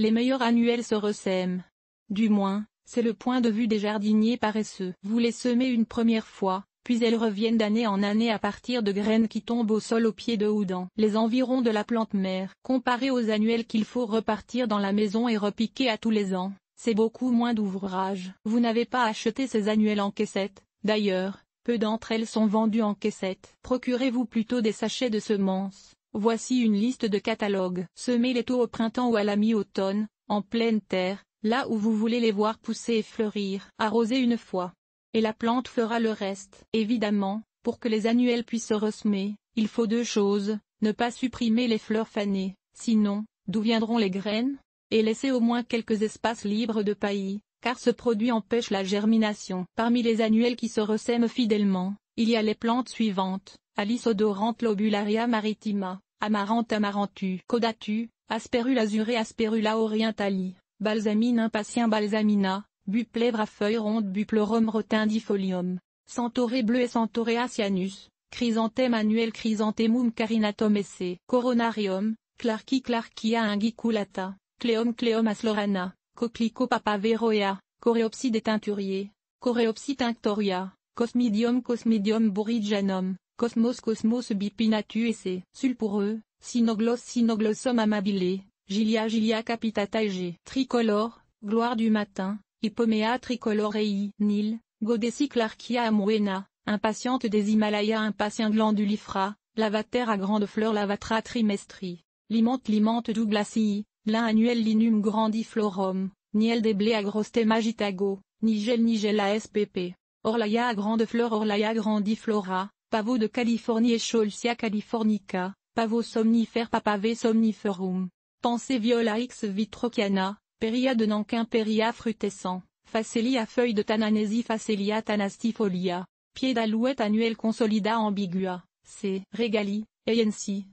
Les meilleurs annuels se ressèment. Du moins, c'est le point de vue des jardiniers paresseux. Vous les semez une première fois, puis elles reviennent d'année en année à partir de graines qui tombent au sol au pied de ou dans les environs de la plante mère. Comparé aux annuels qu'il faut repartir dans la maison et repiquer à tous les ans, c'est beaucoup moins d'ouvrage. Vous n'avez pas acheté ces annuels en caissette, d'ailleurs, peu d'entre elles sont vendues en caissette. Procurez-vous plutôt des sachets de semences. Voici une liste de catalogues. Semez les taux au printemps ou à la mi-automne, en pleine terre, là où vous voulez les voir pousser et fleurir. Arrosez une fois. Et la plante fera le reste. Évidemment, pour que les annuelles puissent se ressemer, il faut deux choses, ne pas supprimer les fleurs fanées, sinon, d'où viendront les graines Et laisser au moins quelques espaces libres de paillis, car ce produit empêche la germination. Parmi les annuelles qui se ressèment fidèlement, il y a les plantes suivantes, Alice odorante Lobularia maritima, Amarante amarantu, Codatu, Asperula azurée Asperula orientali, Balsamine impatient Balsamina, Buplevra à Ronde rondes Buplerum rotindifolium, Centauré bleu et Centauré asianus, Chrysanthème annuel Chrysanthemum carinatum esse, Coronarium, Clarki clarkia Ingiculata, Cleum Cleum aslorana, Coquelicot papaveroea, et teinturier, Coréopside tinctoria, Cosmidium Cosmidium borigenum. Cosmos Cosmos bipinatu et c'est sul Sinoglos Sinoglossum amabile, Gilia Gilia capitata g. Tricolore, gloire du matin, Hippomea Tricolorei. Nil, Godessi clarkia Amuena, impatiente des Himalayas impatient glandulifra, Lavater à grande fleur Lavatra trimestri. Limante Limante Douglasii, Lin annuel linum grandiflorum, Niel des blés à grosse magitago, Nigel Nigel spp. Orlaya à grande fleur Orlaya grandiflora, Pavo de Californie Scholzia californica, Pavot somnifère Papave somniferum. Pensée Viola X Vitrochiana. Peria de Nankin Peria frutescent, Facelia feuille de Tananesi Facelia tanastifolia, pied d'alouette annuel consolida ambigua, C. Regali, ANC.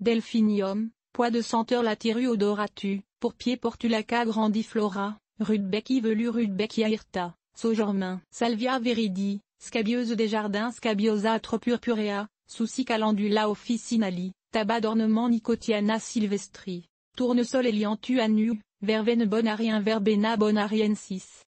Delphinium, poids de senteur Latiru odoratu, pour pied portulaca grandiflora, Rudbecki velu Rudbeckia hirta, Sogermain, Salvia Veridi. Scabieuse des jardins Scabiosa trop purpurea souci calendula officinali, tabac d'ornement Nicotiana silvestri, tournesol Eliantu anu, verveine bonarien verbena bonariensis.